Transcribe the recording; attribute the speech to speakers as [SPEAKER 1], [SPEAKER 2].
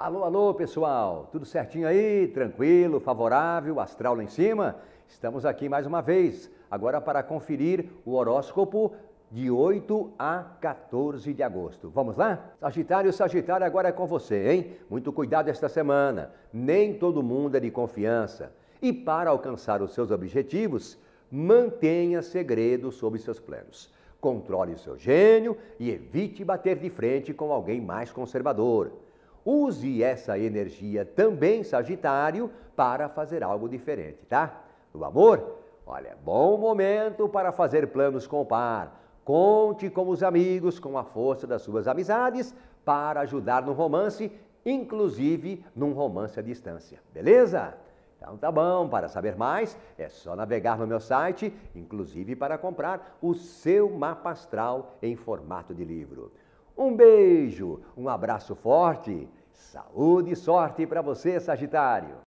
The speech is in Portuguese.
[SPEAKER 1] Alô, alô, pessoal! Tudo certinho aí? Tranquilo, favorável, astral lá em cima? Estamos aqui mais uma vez, agora para conferir o horóscopo de 8 a 14 de agosto. Vamos lá? Sagitário, Sagitário, agora é com você, hein? Muito cuidado esta semana. Nem todo mundo é de confiança. E para alcançar os seus objetivos, mantenha segredo sobre seus planos. Controle o seu gênio e evite bater de frente com alguém mais conservador. Use essa energia também, Sagitário, para fazer algo diferente, tá? No amor, olha, bom momento para fazer planos com o par. Conte com os amigos, com a força das suas amizades, para ajudar no romance, inclusive num romance à distância, beleza? Então tá bom, para saber mais é só navegar no meu site, inclusive para comprar o seu mapa astral em formato de livro. Um beijo, um abraço forte, Saúde e sorte para você, Sagitário!